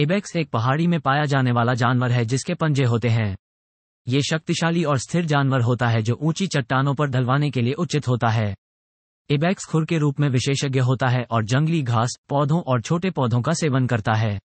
ibex एक पहाड़ी में पाया जाने वाला जानवर है जिसके पंजे होते हैं ये शक्तिशाली और स्थिर जानवर होता है जो ऊंची चट्टानों पर ढलवाने के लिए उचित होता है इबेक्स खुर के रूप में विशेषज्ञ होता है और जंगली घास पौधों और छोटे पौधों का सेवन करता है